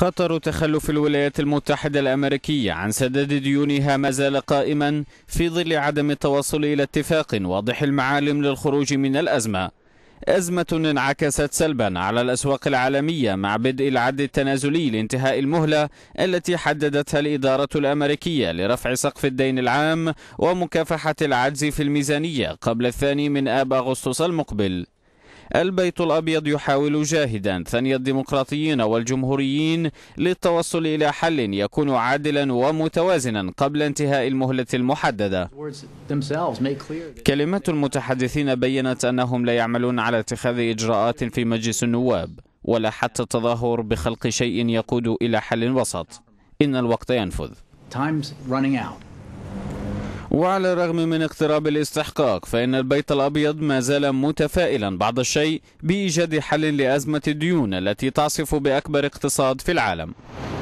خطر تخلف الولايات المتحدة الأمريكية عن سداد ديونها ما زال قائما في ظل عدم التوصل إلى اتفاق واضح المعالم للخروج من الأزمة أزمة انعكست سلبا على الأسواق العالمية مع بدء العد التنازلي لانتهاء المهلة التي حددتها الإدارة الأمريكية لرفع سقف الدين العام ومكافحة العجز في الميزانية قبل الثاني من آب أغسطس المقبل البيت الأبيض يحاول جاهدا ثني الديمقراطيين والجمهوريين للتوصل إلى حل يكون عادلا ومتوازنا قبل انتهاء المهلة المحددة كلمات المتحدثين بيّنت أنهم لا يعملون على اتخاذ إجراءات في مجلس النواب ولا حتى التظاهر بخلق شيء يقود إلى حل وسط إن الوقت ينفذ وعلى الرغم من اقتراب الاستحقاق فإن البيت الأبيض ما زال متفائلا بعض الشيء بإيجاد حل لأزمة الديون التي تعصف بأكبر اقتصاد في العالم